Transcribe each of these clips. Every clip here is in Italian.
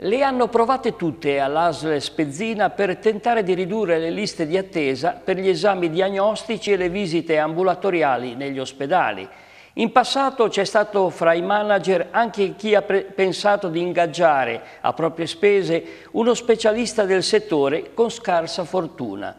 Le hanno provate tutte all'ASL Spezzina per tentare di ridurre le liste di attesa per gli esami diagnostici e le visite ambulatoriali negli ospedali. In passato c'è stato fra i manager anche chi ha pensato di ingaggiare a proprie spese uno specialista del settore con scarsa fortuna.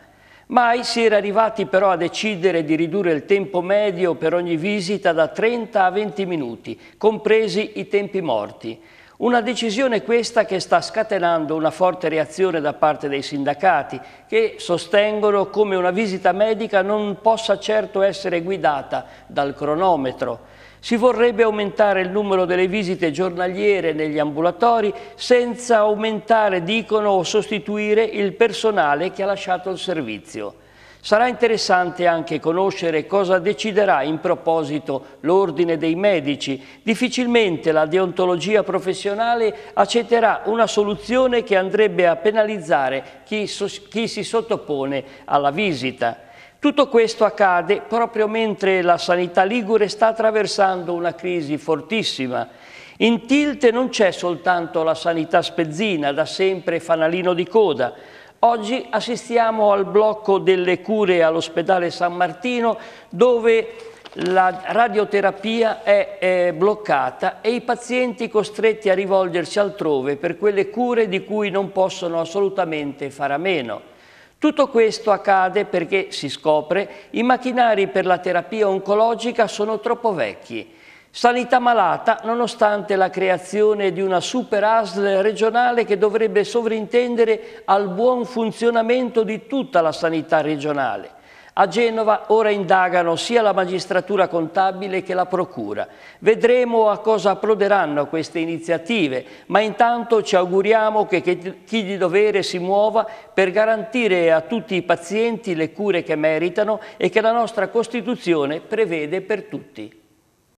Mai si era arrivati però a decidere di ridurre il tempo medio per ogni visita da 30 a 20 minuti, compresi i tempi morti. Una decisione questa che sta scatenando una forte reazione da parte dei sindacati che sostengono come una visita medica non possa certo essere guidata dal cronometro. Si vorrebbe aumentare il numero delle visite giornaliere negli ambulatori senza aumentare, dicono, o sostituire il personale che ha lasciato il servizio. Sarà interessante anche conoscere cosa deciderà in proposito l'Ordine dei Medici. Difficilmente la deontologia professionale accetterà una soluzione che andrebbe a penalizzare chi, chi si sottopone alla visita. Tutto questo accade proprio mentre la sanità ligure sta attraversando una crisi fortissima. In tilt non c'è soltanto la sanità spezzina, da sempre fanalino di coda, Oggi assistiamo al blocco delle cure all'ospedale San Martino dove la radioterapia è, è, bloccata e i pazienti costretti a rivolgersi altrove per quelle cure di cui non possono assolutamente fare a meno. Tutto questo accade perché, si scopre, i macchinari per la terapia oncologica sono troppo vecchi Sanità malata, nonostante la creazione di una super ASL regionale che dovrebbe sovrintendere al buon funzionamento di tutta la sanità regionale. A Genova ora indagano sia la magistratura contabile che la procura. Vedremo a cosa approderanno queste iniziative, ma intanto ci auguriamo che chi di dovere si muova per garantire a tutti i pazienti le cure che meritano e che la nostra Costituzione prevede per tutti.